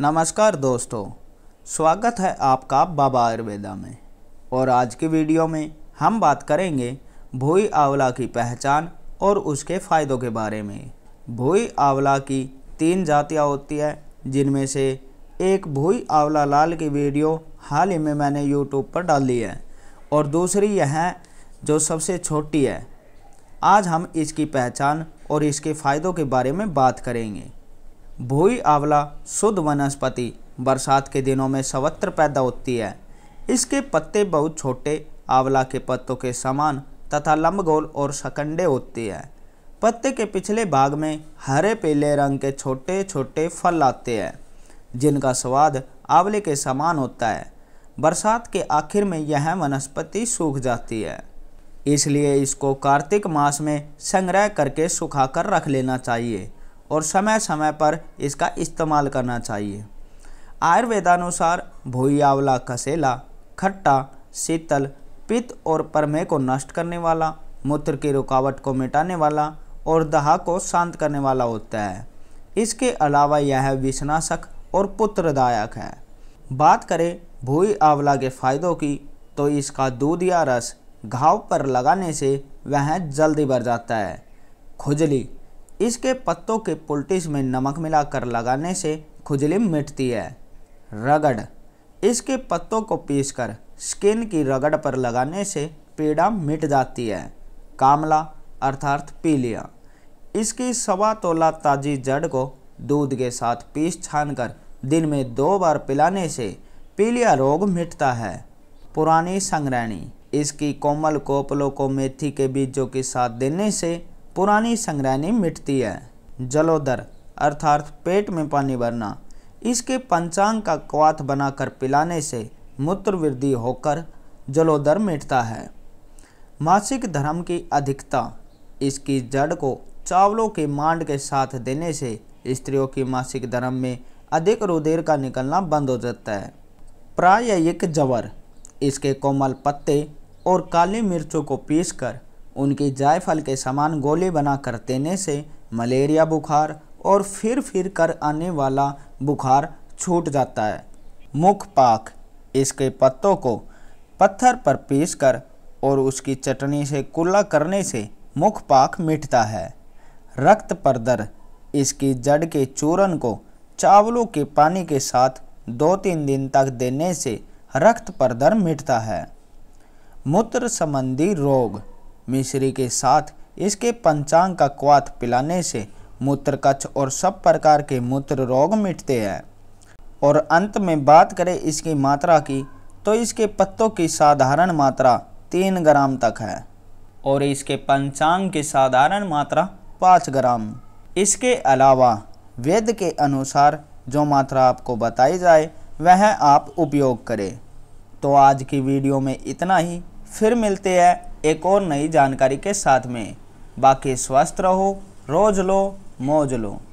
नमस्कार दोस्तों स्वागत है आपका बाबा आयुर्वेदा में और आज की वीडियो में हम बात करेंगे भोई आंवला की पहचान और उसके फ़ायदों के बारे में भोई आंवला की तीन जातियाँ होती है जिनमें से एक भोई आंवला लाल की वीडियो हाल ही में मैंने यूट्यूब पर डाल दी है और दूसरी यह है जो सबसे छोटी है आज हम इसकी पहचान और इसके फ़ायदों के बारे में बात करेंगे भूई आंवला शुद्ध वनस्पति बरसात के दिनों में सवत्र पैदा होती है इसके पत्ते बहुत छोटे आंवला के पत्तों के समान तथा लंबगोल और सकंडे होते हैं पत्ते के पिछले भाग में हरे पीले रंग के छोटे छोटे फल आते हैं जिनका स्वाद आंवले के समान होता है बरसात के आखिर में यह वनस्पति सूख जाती है इसलिए इसको कार्तिक मास में संग्रह करके सुखाकर रख लेना चाहिए और समय समय पर इसका इस्तेमाल करना चाहिए आयुर्वेदानुसार भोई आंवला कसेला खट्टा शीतल पित्त और परमे को नष्ट करने वाला मूत्र की रुकावट को मिटाने वाला और दहा को शांत करने वाला होता है इसके अलावा यह विषनाशक और पुत्रदायक है बात करें भूई आंवला के फायदों की तो इसका दूध या रस घाव पर लगाने से वह जल्दी भर जाता है खुजली इसके पत्तों के पुलटिस में नमक मिलाकर लगाने से खुजली मिटती है रगड़ इसके पत्तों को पीसकर स्किन की रगड़ पर लगाने से पीड़ा मिट जाती है कामला अर्थात पीलिया इसकी सवा तोला ताजी जड़ को दूध के साथ पीस छानकर दिन में दो बार पिलाने से पीलिया रोग मिटता है पुरानी संग्रहणी इसकी कोमल कोपलों को मेथी के बीजों के साथ देने से पुरानी संग्रहणी मिटती है जलोदर अर्थात पेट में पानी भरना इसके पंचांग का क्वाथ बनाकर पिलाने से मूत्र वृद्धि होकर जलोदर मिटता है मासिक धर्म की अधिकता इसकी जड़ को चावलों के मांड के साथ देने से स्त्रियों की मासिक धर्म में अधिक रुधिर का निकलना बंद हो जाता है एक जवर इसके कोमल पत्ते और काली मिर्चों को पीसकर उनके जायफल के समान गोले बनाकर देने से मलेरिया बुखार और फिर फिर कर आने वाला बुखार छूट जाता है मुख पाक इसके पत्तों को पत्थर पर पीस कर और उसकी चटनी से कुल्ला करने से मुख पाक मिटता है रक्त पर दर इसकी जड़ के चूरन को चावलों के पानी के साथ दो तीन दिन तक देने से रक्त पर दर मिटता है मूत्र संबंधी रोग मिश्री के साथ इसके पंचांग का क्वाथ पिलाने से मूत्र कच्छ और सब प्रकार के मूत्र रोग मिटते हैं और अंत में बात करें इसकी मात्रा की तो इसके पत्तों की साधारण मात्रा तीन ग्राम तक है और इसके पंचांग की साधारण मात्रा पाँच ग्राम इसके अलावा वेद के अनुसार जो मात्रा आपको बताई जाए वह आप उपयोग करें तो आज की वीडियो में इतना ही फिर मिलते हैं एक और नई जानकारी के साथ में बाकी स्वस्थ रहो रोज लो मौज लो